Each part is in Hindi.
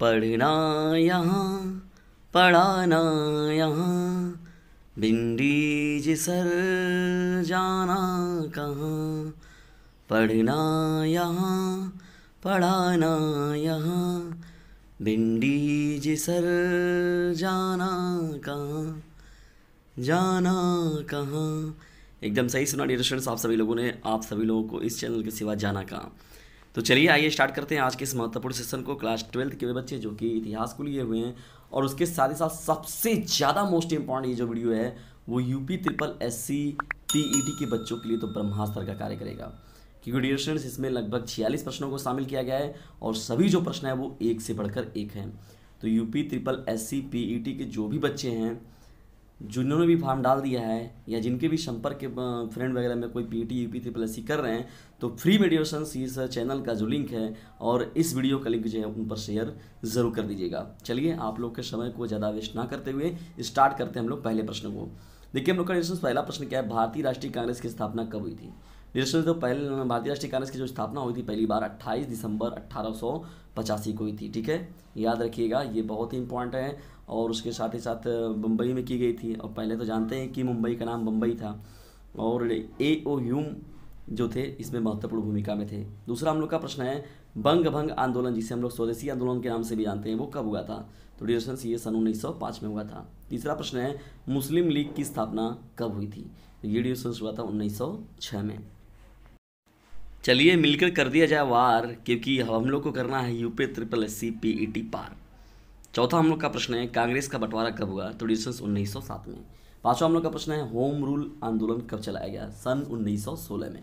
पढ़ना यहाँ पढ़ाना यहाँ भिंडी जी सर जाना कहाँ पढ़ना यहाँ पढ़ाना यहाँ बिंदी जी सर जाना कहाँ जाना कहाँ एकदम सही सुना डियर स्टूडेंट्स आप सभी लोगों ने आप सभी लोगों को इस चैनल के सिवा जाना कहाँ तो चलिए आइए स्टार्ट करते हैं आज के इस महत्वपूर्ण सेशन को क्लास ट्वेल्थ के वे बच्चे जो कि इतिहास को लिए हुए हैं और उसके साथ ही साथ सबसे ज़्यादा मोस्ट इम्पॉर्टेंट ये जो वीडियो है वो UP triple S C T के बच्चों के लिए तो ब्रह्मास्त्र का कार्य करेगा क्योंकि डियर स्टूडेंट्स इसमें लगभग छियालीस प्रश्नों को शामिल किया गया है और सभी जो प्रश्न है वो एक से बढ़कर एक हैं तो यूपी ट्रिपल एस सी के जो भी बच्चे हैं जिन्होंने भी फॉर्म डाल दिया है या जिनके भी संपर्क के फ्रेंड वगैरह में कोई P T U P plus C कर रहे हैं तो फ्री मेडिएशन इस चैनल का जो लिंक है और इस वीडियो का लिंक जो है उन पर शेयर ज़रूर कर दीजिएगा चलिए आप लोग के समय को ज़्यादा वेस्ट ना करते हुए स्टार्ट करते हैं हम लोग पहले प्रश्न को देखिए हम लोग का पहला प्रश्न क्या है भारतीय राष्ट्रीय कांग्रेस की स्थापना कब हुई थी दरअसल तो पहले भारतीय राष्ट्रीय कांग्रेस की जो स्थापना हुई थी पहली बार 28 दिसंबर अट्ठारह को हुई थी ठीक है याद रखिएगा ये बहुत ही इंपॉर्टेंट है और उसके साथ ही साथ बम्बई में की गई थी और पहले तो जानते हैं कि मुंबई का नाम बम्बई था और ए ओ ह्यूम जो थे इसमें महत्वपूर्ण भूमिका में थे दूसरा हम लोग का प्रश्न है बंग भंग आंदोलन जिसे हम लोग स्वदेशी आंदोलन के नाम से भी जानते हैं वो कब हुआ था तो डिस्कशन ये सन उन्नीस में हुआ था तीसरा प्रश्न है मुस्लिम लीग की स्थापना कब हुई थी तो ये ये डिस्कशन हुआ था उन्नीस में चलिए मिलकर कर दिया जाए वार क्योंकि हम लोग को करना है UP triple S C P E T पार चौथा हम लोग का प्रश्न है कांग्रेस का बंटवारा कब हुआ तो डिस्टेंस उन्नीस सौ सात में पांचवा हम लोग का प्रश्न है होम रूल आंदोलन कब चलाया गया सन उन्नीस सौ सोलह में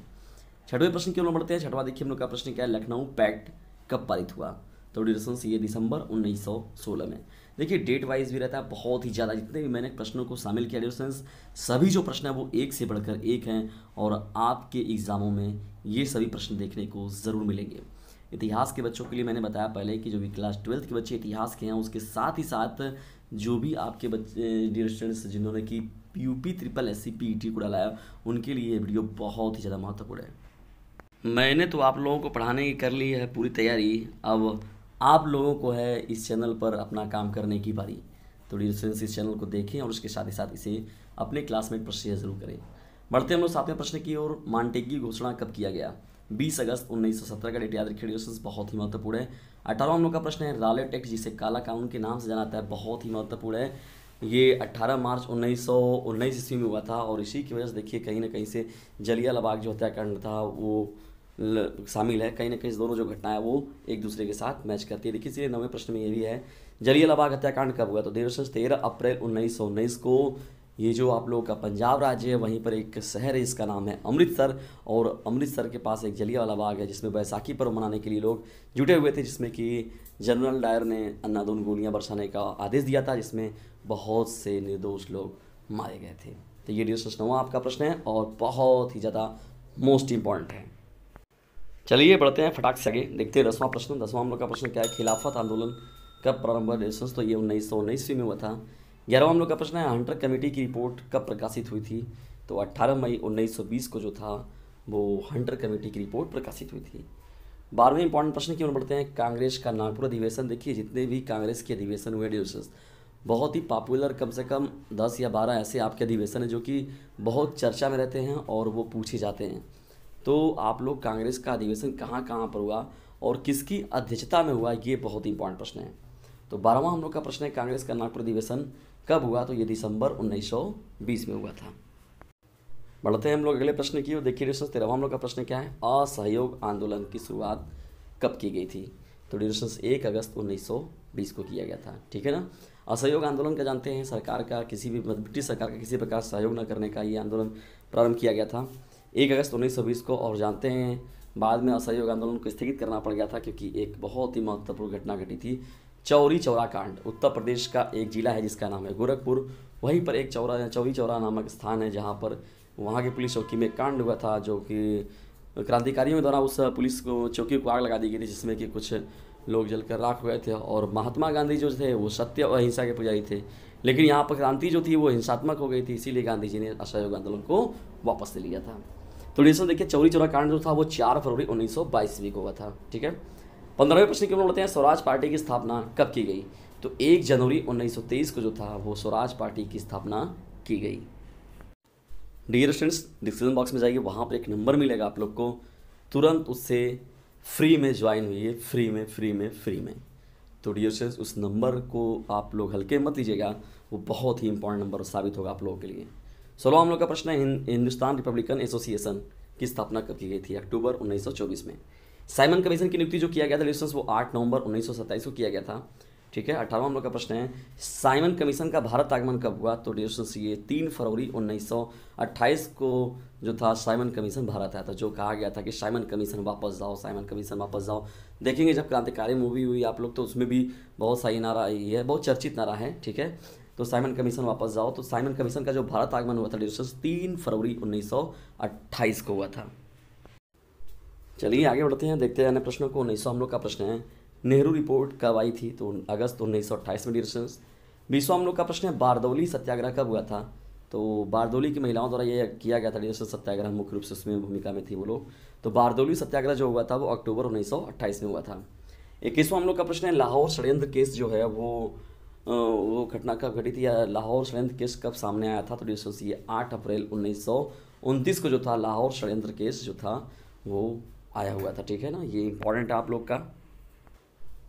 छठवें प्रश्न क्यों बढ़ते हैं छठवा देखिए हम लोग का प्रश्न क्या है लखनऊ पैक्ट कब पारित हुआ तो ड्यूरेशंस ये दिसंबर उन्नीस सौ सोलह में देखिए डेट वाइज भी रहता है बहुत ही ज़्यादा जितने भी मैंने प्रश्नों को शामिल किया डिशंस सभी जो प्रश्न है वो एक से बढ़कर एक हैं और आपके एग्ज़ामों में ये सभी प्रश्न देखने को ज़रूर मिलेंगे इतिहास के बच्चों के लिए मैंने बताया पहले कि जो भी क्लास ट्वेल्थ के बच्चे इतिहास के हैं उसके साथ ही साथ जो भी आपके बच्चे डियर स्टूडेंट्स जिन्होंने कि U P triple S C P E T को डाला है उनके लिए ये वीडियो बहुत ही ज़्यादा महत्वपूर्ण है मैंने तो आप लोगों को पढ़ाने की कर ली है पूरी तैयारी अब आप लोगों को है इस चैनल पर अपना काम करने की बारी तो डियर स्टूडेंट्स इस चैनल को देखें और उसके साथ ही साथ इसे अपने क्लासमेट पर शेयर ज़रूर करें बढ़ते हम लोग सातवें प्रश्न की ओर की घोषणा कब किया गया 20 अगस्त 1917 का डेट याद रखिए क्वेश्चन बहुत ही महत्वपूर्ण है अठारह हम लोग का प्रश्न है राले एक्ट जिसे काला कानून के नाम से जाना जाता है बहुत ही महत्वपूर्ण है ये 18 मार्च उन्नीस सौ उन्नीस ईस्वी में हुआ था और इसी की वजह से देखिए कहीं ना कहीं से जलियाला बाग जो हत्याकांड था वो शामिल है कहीं ना कहीं दोनों जो घटना है वो एक दूसरे के साथ मैच करती है देखिए इसलिए नवे प्रश्न में ये भी है जलिया बाग हत्याकांड कब हुआ तो देर तेरह अप्रैल उन्नीस सौ उन्नीस को ये जो आप लोगों का पंजाब राज्य है वहीं पर एक शहर है इसका नाम है अमृतसर और अमृतसर के पास एक जलिया वाला बाग है जिसमें बैसाखी पर्व मनाने के लिए लोग जुटे हुए थे जिसमें कि जनरल डायर ने अन्नाधुन गोलियां बरसाने का आदेश दिया था जिसमें बहुत से निर्दोष लोग मारे गए थे तो ये डियर नवा आपका प्रश्न है और बहुत ही ज़्यादा मोस्ट इम्पॉर्टेंट है चलिए बढ़ते हैं फटाक से आगे देखते हैं दसवां प्रश्न दसवां हम लोग का प्रश्न क्या है खिलाफत आंदोलन कब प्रारंभ तो ये उन्नीस सौ उन्नीसवीं में हुआ था ग्यारहवा हम लोग का प्रश्न है हंटर कमेटी की रिपोर्ट कब प्रकाशित हुई थी तो 18 मई 1920 को जो था वो हंटर कमेटी की रिपोर्ट प्रकाशित हुई थी बारहवें इंपॉर्टेंट प्रश्न की ओर बढ़ते हैं कांग्रेस का नागपुर अधिवेशन देखिए जितने भी कांग्रेस के अधिवेशन हुए डिविशंस बहुत ही पॉपुलर कम से कम दस या बारह ऐसे आपके अधिवेशन हैं जो कि बहुत चर्चा में रहते हैं और वो पूछे जाते हैं तो आप लोग कांग्रेस का अधिवेशन कहाँ कहाँ पर हुआ और किसकी अध्यक्षता में हुआ ये बहुत ही इंपॉर्टेंट प्रश्न है तो बारहवां हम लोग का प्रश्न है कांग्रेस का नागपुर अधिवेशन कब हुआ तो ये दिसंबर 1920 में हुआ था बढ़ते हैं हम लोग अगले प्रश्न की ओर देखिए रिश्वत तेरह हम लोग का प्रश्न क्या है असहयोग आंदोलन की शुरुआत कब की गई थी तो डिस्टन एक अगस्त 1920 को किया गया था ठीक है ना असहयोग आंदोलन का जानते हैं सरकार का किसी भी मतलब ब्रिटिश सरकार का किसी प्रकार सहयोग न करने का ये आंदोलन प्रारंभ किया गया था एक अगस्त 1920 को और जानते हैं बाद में असहयोग आंदोलन को स्थगित करना पड़ गया था क्योंकि एक बहुत ही महत्वपूर्ण घटना घटी थी चौरी चौरा कांड उत्तर प्रदेश का एक ज़िला है जिसका नाम है गोरखपुर वहीं पर एक चौरा चौरी चौरा नामक स्थान है जहाँ पर वहाँ की पुलिस चौकी में कांड हुआ था जो कि क्रांतिकारियों के द्वारा उस पुलिस को चौकी को आग लगा दी गई थी जिसमें कि कुछ लोग जलकर राख हुए थे और महात्मा गांधी जो थे वो सत्य और अहिंसा के पुजारी थे लेकिन यहाँ पर क्रांति जो थी वो हिंसात्मक हो गई थी इसीलिए गांधी जी ने असहयोग आंदोलन को वापस ले लिया था तो दोस्तों देखिए चौरी चौरा कांड जो था वो चार फरवरी उन्नीस सौ को हुआ था ठीक है पंद्रहवें प्रश्न की ओर बढ़ते हैं स्वराज पार्टी की स्थापना कब की गई तो एक जनवरी 1923 को जो था वो स्वराज पार्टी की स्थापना की गई डियर स्टूडेंट्स डिस्क्रिप्शन बॉक्स में जाइए वहाँ पर एक नंबर मिलेगा आप लोग को तुरंत उससे फ्री में ज्वाइन हुई फ्री में फ्री में फ्री में तो डियर स्टूडेंट्स उस नंबर को आप लोग हल्के मत लीजिएगा वो बहुत ही इंपॉर्टेंट नंबर साबित होगा आप लोगों के लिए सोलह हम लोग का प्रश्न है हिंदुस्तान रिपब्लिकन एसोसिएशन की स्थापना कब की गई थी अक्टूबर 1924 में साइमन कमीशन की नियुक्ति जो किया गया था लिस्टर्स वो आठ नवंबर उन्नीस को किया गया था ठीक है अठारह हम लोग का प्रश्न है साइमन कमीशन का भारत आगमन कब हुआ तो डिस्टर्स ये तीन फरवरी 1928 को जो था साइमन कमीशन भारत आया था जो कहा गया था कि साइमन कमीशन वापस जाओ साइमन कमीशन वापस जाओ देखेंगे जब क्रांतिकारी मूवी हुई आप लोग तो उसमें भी बहुत सही नारा आई है बहुत चर्चित नारा है ठीक है तो साइमन कमीशन वापस जाओ तो साइमन कमीशन का जो भारत आगमन हुआ था डिस्टर्स तीन फरवरी उन्नीस को हुआ था चलिए आगे बढ़ते हैं देखते हैं अन्य प्रश्नों को उन्नीस हम लोग का प्रश्न है नेहरू रिपोर्ट कब आई थी तो अगस्त उन्नीस में डियर बीसवा हम लोग का प्रश्न है बारदौली सत्याग्रह कब हुआ था तो बारदौली की महिलाओं द्वारा यह किया गया था डियर सत्याग्रह मुख्य रूप से उसमें भूमिका में थी वो लोग तो बारदौली सत्याग्रह जो हुआ था वो अक्टूबर उन्नीस में हुआ था इक्कीसवा हम लोग का प्रश्न है लाहौर षड़यंत्र केस जो है वो वो घटना कब थी या लाहौर षडयंत्र केस कब सामने आया था तो डियर ये आठ अप्रैल उन्नीस को जो था लाहौर षडयंत्र केस जो था वो आया हुआ था ठीक है ना ये है आप लोग का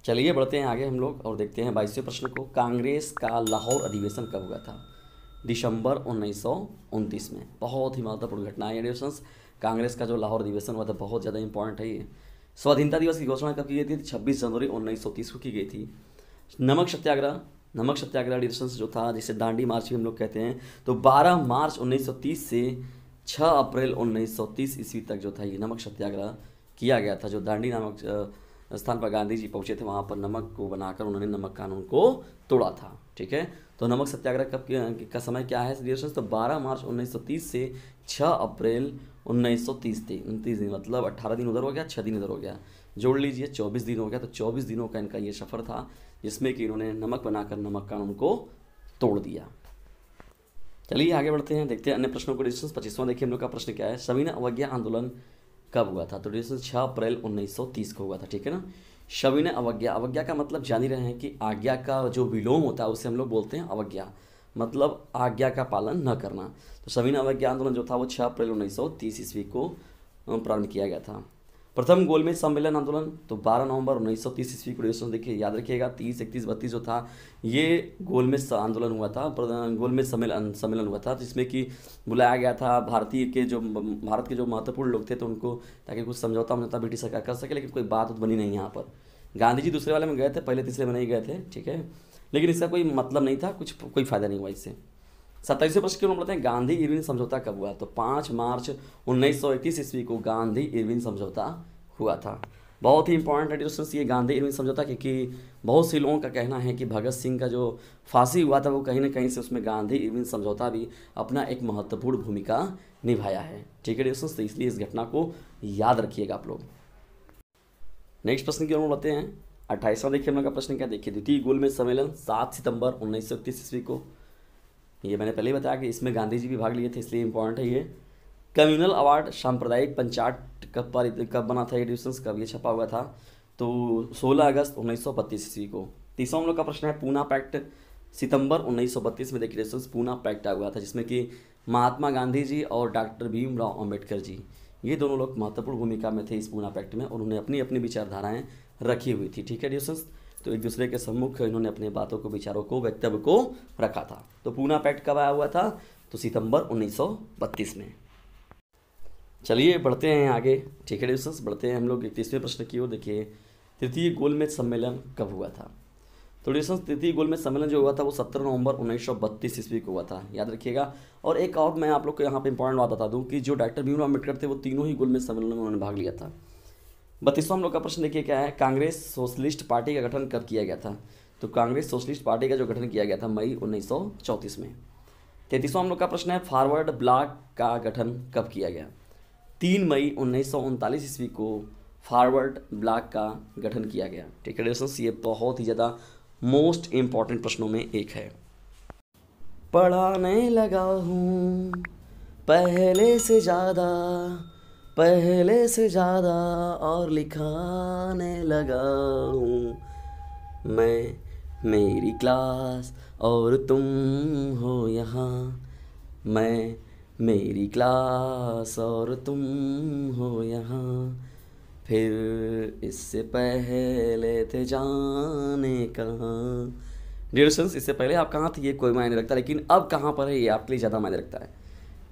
चलिए बढ़ते हैं आगे हम लोग और देखते हैं बाईसवें प्रश्न को कांग्रेस का लाहौर अधिवेशन कब हुआ था दिसंबर उन्नीस में बहुत ही महत्वपूर्ण घटना है अधिवेशन कांग्रेस का जो लाहौर अधिवेशन हुआ था बहुत ज़्यादा इंपॉर्टेंट है ये स्वाधीनता दिवस की घोषणा कब की गई थी छब्बीस जनवरी उन्नीस को की गई थी नमक सत्याग्रह नमक सत्याग्रह अधिवेशन जो था जिसे दांडी मार्च भी हम लोग कहते हैं तो 12 मार्च 1930 से 6 अप्रैल 1930 ईस्वी तक जो था ये नमक सत्याग्रह किया गया था जो दांडी नामक स्थान पर गांधी जी पहुंचे थे वहां पर नमक को बनाकर उन्होंने नमक कानून को तोड़ा था ठीक है तो नमक सत्याग्रह कब का समय क्या है तो 12 मार्च 1930 से 6 अप्रैल 1930 सौ उनतीस दिन मतलब 18 दिन उधर हो गया 6 दिन इधर हो गया जोड़ लीजिए 24 दिन हो गया तो 24 दिनों का इनका ये सफ़र था जिसमें कि इन्होंने नमक बनाकर नमक कानून को तोड़ दिया चलिए आगे बढ़ते हैं देखते हैं अन्य प्रश्नों को डिस्टेंस पच्चीसवां देखिए हम लोग का प्रश्न क्या है सविना अवज्ञा आंदोलन कब हुआ था तो डिसीजन छः अप्रैल 1930 को हुआ था ठीक है ना शविन अवज्ञा अवज्ञा का मतलब जान ही रहे हैं कि आज्ञा का जो विलोम होता है उसे हम लोग बोलते हैं अवज्ञा मतलब आज्ञा का पालन न करना तो सविन अवज्ञा आंदोलन जो था वो छः अप्रैल उन्नीस सौ ईस्वी को प्रारंभ किया गया था प्रथम गोलमेज सम्मेलन आंदोलन तो 12 नवंबर उन्नीस सौ तीस ईस्वी को डेस्टों देखिए याद रखिएगा तीस इकतीस बत्तीस जो था ये गोलमेज आंदोलन हुआ था गोलमेज सम्मेलन सम्मेलन हुआ था जिसमें कि बुलाया गया था भारतीय के जो भारत के जो महत्वपूर्ण लोग थे तो उनको ताकि कुछ समझौता समझौता ब्रिटिश सरकार कर सके लेकिन कोई बात बनी नहीं यहाँ पर गांधी जी दूसरे वाले में गए थे पहले तीसरे में नहीं गए थे ठीक है लेकिन इसका कोई मतलब नहीं था कुछ कोई फ़ायदा नहीं हुआ इससे सत्ताईसवें प्रश्न क्यों बोलते हैं गांधी इरविन समझौता कब हुआ तो पाँच मार्च उन्नीस ईस्वी को गांधी इरविन समझौता हुआ था बहुत ही इंपॉर्टेंट है डिस्कस ये गांधी इरविन समझौता क्योंकि बहुत से लोगों का कहना है कि भगत सिंह का जो फांसी हुआ था वो कहीं ना कहीं से उसमें गांधी इरविन समझौता भी अपना एक महत्वपूर्ण भूमिका निभाया है ठीक है डिस्कस तो इसलिए इस घटना को याद रखिएगा आप लोग नेक्स्ट प्रश्न की ओर बढ़ते हैं अट्ठाईसवां देखिए हम लोग का प्रश्न क्या देखिए द्वितीय गोल में सम्मेलन सात सितंबर उन्नीस ईस्वी को ये मैंने पहले ही बताया कि इसमें गांधी जी भी भाग लिए थे इसलिए इम्पोर्टेंट है ये कम्युनल अवार्ड सांप्रदायिक पंचायत कब पर कब बना था ये कब ये छपा हुआ था तो 16 अगस्त उन्नीस सौ ईस्वी को तीसरा हम लोग का प्रश्न है पूना पैक्ट सितंबर 1932 में देखिए डिविजन पूना पैक्ट आया हुआ था जिसमें कि महात्मा गांधी जी और डॉक्टर भीमराव अम्बेडकर जी ये दोनों लोग महत्वपूर्ण भूमिका में थे इस पूना पैक्ट में और उन्होंने अपनी अपनी विचारधाराएं रखी हुई थी ठीक है डिविजन तो एक दूसरे के सम्मुख इन्होंने अपने बातों को विचारों को वक्तव्य को रखा था तो पूना पैक्ट कब आया हुआ था तो सितंबर 1932 में चलिए बढ़ते हैं आगे ठीक है डिस्कस बढ़ते हैं हम लोग इकतीसवें प्रश्न की ओर देखिए तृतीय गोलमेज सम्मेलन कब हुआ था तो डिस्कस तृतीय गोलमेज सम्मेलन जो हुआ था वो 17 नवंबर 1932 ईस्वी को हुआ था याद रखिएगा और एक और मैं आप लोग को यहाँ पे इंपॉर्टेंट बात बता दूँ कि जो डॉक्टर भीमराव अम्बेडकर थे वो तीनों ही गोलमेज सम्मेलन में उन्होंने भाग लिया था बत्तीसवा हम लोग का प्रश्न देखिए क्या है कांग्रेस सोशलिस्ट पार्टी का गठन कब किया गया था तो कांग्रेस सोशलिस्ट पार्टी का जो गठन किया गया था मई उन्नीस में तैतीसवा हम लोग का प्रश्न है फॉरवर्ड ब्लॉक का गठन कब किया गया तीन मई उन्नीस ईस्वी को फॉरवर्ड ब्लॉक का गठन किया गया ठीक है ये बहुत ही ज़्यादा मोस्ट इम्पॉर्टेंट प्रश्नों में एक है पढ़ाने लगा हूँ पहले से ज़्यादा पहले से ज़्यादा और लिखाने लगा हूँ मैं मेरी क्लास और तुम हो यहाँ मैं मेरी क्लास और तुम हो यहाँ फिर इससे पहले थे जाने कहाँ डियर स्टूडेंट्स इससे पहले आप कहाँ थे ये कोई मायने रखता लेकिन अब कहाँ पर है ये आपके लिए ज़्यादा मायने रखता है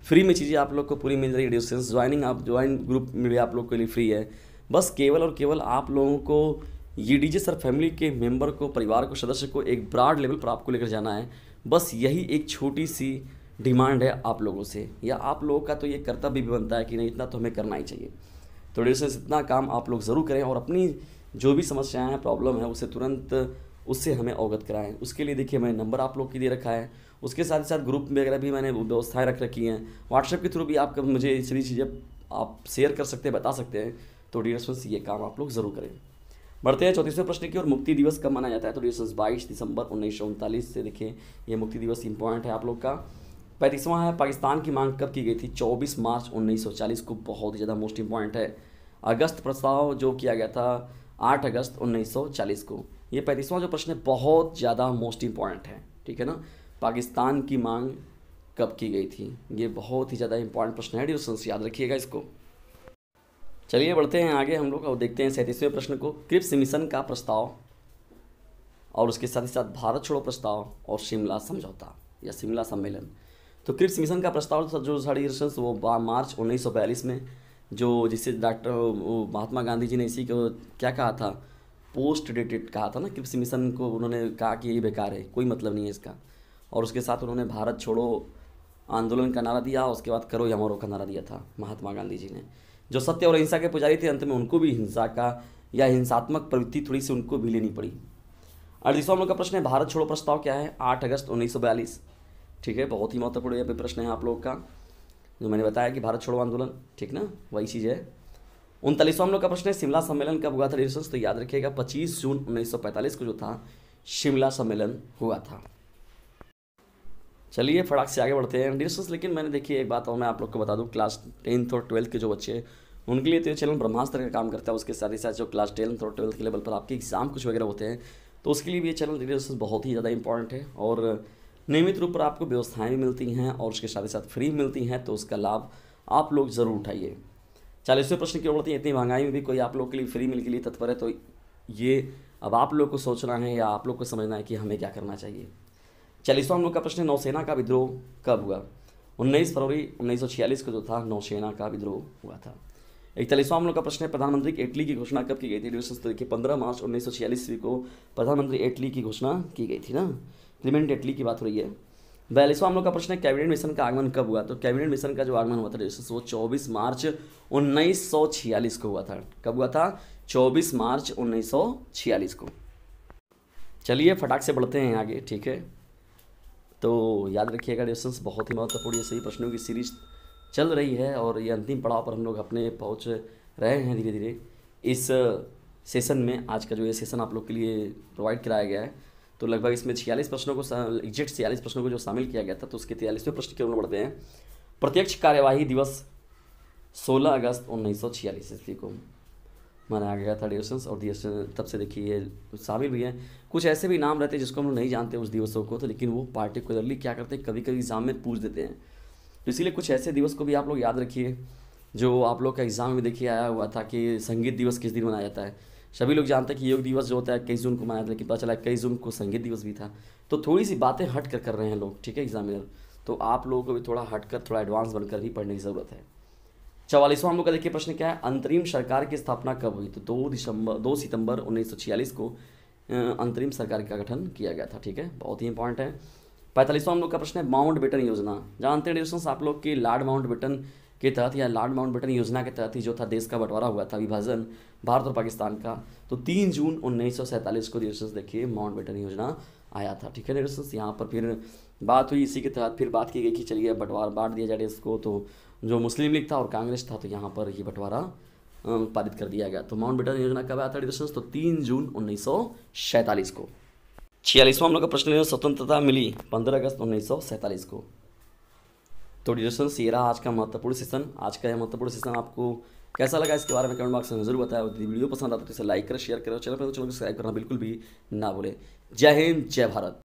फ्री में चीज़ें आप लोग को पूरी मिल रही है ज्वाइनिंग आप ज्वाइन ग्रुप मीडिया आप लोग के लिए फ्री है बस केवल और केवल आप लोगों को ये डीजे सर फैमिली के मेंबर को परिवार को सदस्य को एक ब्रॉड लेवल पर आपको लेकर जाना है बस यही एक छोटी सी डिमांड है आप लोगों से या आप लोगों का तो ये कर्तव्य भी बनता है कि नहीं इतना तो हमें करना ही चाहिए तो डिस्टेंस इतना काम आप लोग ज़रूर करें और अपनी जो भी समस्याएं हैं प्रॉब्लम है उसे तुरंत उससे हमें अवगत कराएं उसके लिए देखिए मैंने नंबर आप लोग की दे रखा है उसके साथ ही साथ ग्रुप वगैरह भी मैंने व्यवस्थाएँ रख रखी हैं व्हाट्सएप के थ्रू भी आप मुझे सभी चीज़ें आप शेयर कर सकते हैं बता सकते हैं तो डियर ये काम आप लोग ज़रूर करें बढ़ते हैं चौतीसवें प्रश्न की और मुक्ति दिवस कब मनाया जाता है तो डियर बाईस दिसंबर उन्नीस से देखें ये मुक्ति दिवस इंपॉर्टेंट है आप लोग का पैंतीसवां है पाकिस्तान की मांग कब की गई थी 24 मार्च 1940 को बहुत ही ज़्यादा मोस्ट इंपॉर्टेंट है अगस्त प्रस्ताव जो किया गया था 8 अगस्त 1940 को ये पैंतीसवां जो प्रश्न है बहुत ज़्यादा मोस्ट इंपॉर्टेंट है ठीक है ना पाकिस्तान की मांग कब की गई थी ये बहुत ही ज़्यादा इंपॉर्टेंट प्रश्न है ड्यूसन्स याद रखिएगा इसको चलिए बढ़ते हैं आगे हम लोग और देखते हैं सैंतीसवें प्रश्न को क्रिप्स मिशन का प्रस्ताव और उसके साथ ही साथ भारत छोड़ो प्रस्ताव और शिमला समझौता या शिमला सम्मेलन तो क्रिप्स मिशन का प्रस्ताव था जो साढ़े वो मार्च बयालीस में जो जिसे डॉक्टर महात्मा गांधी जी ने इसी को क्या कहा था पोस्ट डेटेड कहा था ना क्रिप्स मिशन को उन्होंने कहा कि ये बेकार है कोई मतलब नहीं है इसका और उसके साथ उन्होंने भारत छोड़ो आंदोलन का नारा दिया उसके बाद करो या मरो का नारा दिया था महात्मा गांधी जी ने जो सत्य और हिंसा के पुजारी थे अंत में उनको भी हिंसा का या हिंसात्मक प्रवृत्ति थोड़ी सी उनको भी लेनी पड़ी अड़तीसवां लोग का प्रश्न है भारत छोड़ो प्रस्ताव क्या है आठ अगस्त उन्नीस ठीक है बहुत ही महत्वपूर्ण यह प्रश्न है आप लोग का जो मैंने बताया कि भारत छोड़ो आंदोलन ठीक ना वही चीज़ है उनतालीसवां हम लोग का प्रश्न है शिमला सम्मेलन कब हुआ था तो याद रखिएगा 25 जून 1945 को जो था शिमला सम्मेलन हुआ था चलिए फटाक से आगे बढ़ते हैं डियर लेकिन मैंने देखिए एक बात और मैं आप लोग को बता दूँ क्लास टेंथ और ट्वेल्थ के जो बच्चे हैं उनके लिए तो ये चैनल ब्रह्मास्त्र का काम करता है उसके साथ ही साथ जो क्लास टेंथ और ट्वेल्थ के लेवल पर आपके एग्जाम कुछ वगैरह होते हैं तो उसके लिए भी ये चैनल डियर बहुत ही ज़्यादा इंपॉर्टेंट है और नियमित रूप पर आपको व्यवस्थाएँ भी मिलती हैं और उसके साथ ही साथ फ्री मिलती हैं तो उसका लाभ आप लोग ज़रूर उठाइए चालीसवें प्रश्न की बढ़ती है इतनी महंगाई में भी कोई आप लोग के लिए फ्री मिल के लिए तत्पर है तो ये अब आप लोग को सोचना है या आप लोग को समझना है कि हमें क्या करना चाहिए चालीसवां हम लोग का प्रश्न है नौसेना का विद्रोह कब हुआ उन्नीस फरवरी 1946 को जो था नौसेना का विद्रोह हुआ था इकतालीसवां हम लोग का प्रश्न है प्रधानमंत्री की इटली की घोषणा कब की गई थी तो देखिए पंद्रह मार्च उन्नीस सौ छियालीस को प्रधानमंत्री इटली की घोषणा की गई थी ना क्लिमेंट इटली की बात हो रही है बयालीसवां हम लोग का प्रश्न है कैबिनेट मिशन का आगमन कब हुआ तो कैबिनेट मिशन का जो आगमन हुआ था डिविजन वो चौबीस मार्च उन्नीस सौ छियालीस को हुआ था कब हुआ था चौबीस मार्च उन्नीस सौ छियालीस को चलिए फटाक से बढ़ते हैं आगे ठीक है तो याद रखिएगा क्वेश्चन बहुत ही महत्वपूर्ण सही प्रश्नों की सीरीज चल रही है और ये अंतिम पड़ाव पर हम लोग अपने पहुँच रहे हैं धीरे धीरे इस सेशन में आज का जो ये सेशन आप लोग के लिए प्रोवाइड कराया गया है तो लगभग इसमें छियालीस प्रश्नों को एग्जैक्ट छियालीस प्रश्नों को जो शामिल किया गया था तो उसके तिरालीसवें प्रश्न की बढ़ते हैं प्रत्यक्ष कार्यवाही दिवस 16 अगस्त उन्नीस सौ छियालीस ईस्वी को मनाया गया था डिवोशंस और दिवस तब से देखिए ये शामिल भी हैं कुछ ऐसे भी नाम रहते हैं जिसको हम लोग नहीं जानते उस दिवसों को तो लेकिन वो पार्टिकुलरली क्या करते हैं कभी कभी एग्ज़ाम में पूछ देते हैं तो इसीलिए कुछ ऐसे दिवस को भी आप लोग याद रखिए जो आप लोग का एग्ज़ाम में देखिए आया हुआ था कि संगीत दिवस किस दिन मनाया जाता है सभी लोग जानते हैं कि योग दिवस जो होता है कई जून को मनाया जाता लेकिन पता चला कई जून को संगीत दिवस भी था तो थोड़ी सी बातें हट कर कर रहे हैं लोग ठीक है एग्जामिनर तो आप लोगों को भी थोड़ा हट कर थोड़ा एडवांस बनकर भी पढ़ने की ज़रूरत है चवालीसवां हम लोग का देखिए प्रश्न क्या है अंतरिम सरकार की स्थापना कब हुई तो दो दिसंबर दो सितंबर उन्नीस को अंतरिम सरकार का गठन किया गया था ठीक है बहुत ही इंपॉर्टेंट है पैंतालीसवां हम लोग का प्रश्न है माउंट बेटन योजना जानते हैं डिस्टेंस आप लोग की लार्ड माउंट बेटन के तहत या लार्ड माउंट बेटन योजना के तहत ही जो था देश का बंटवारा हुआ था विभाजन भारत और पाकिस्तान का तो तीन जून उन्नीस को डिस्टेंस देखिए माउंट बेटन योजना आया था ठीक है डिस्टेंस यहाँ पर फिर बात हुई इसी के तहत फिर बात की गई कि चलिए बंटवारा बांट दिया जाए इसको तो जो मुस्लिम लीग था और कांग्रेस था तो यहाँ पर ये बंटवारा पारित कर दिया गया तो माउंट बेटन योजना कब आया था तो तीन जून उन्नीस को छियालीसवां हम लोग का प्रश्न स्वतंत्रता मिली पंद्रह अगस्त उन्नीस को तो डिस्कशन ये रहा आज का महत्वपूर्ण सेशन आज का यह महत्वपूर्ण सेशन आपको कैसा लगा इसके बारे में कमेंट बॉक्स में जरूर बताया वीडियो पसंद आता तो इसे लाइक करें शेयर करें चैनल पर तो चलो सब्सक्राइब करना बिल्कुल भी ना भूलें जय हिंद जय भारत